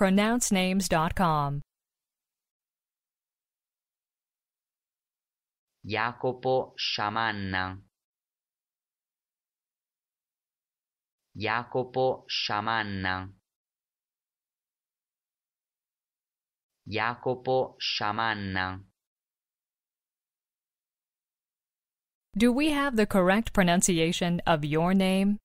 pronouncenames.com. Jacopo Sciamanna Jacopo Sciamanna Jacopo Sciamanna Do we have the correct pronunciation of your name?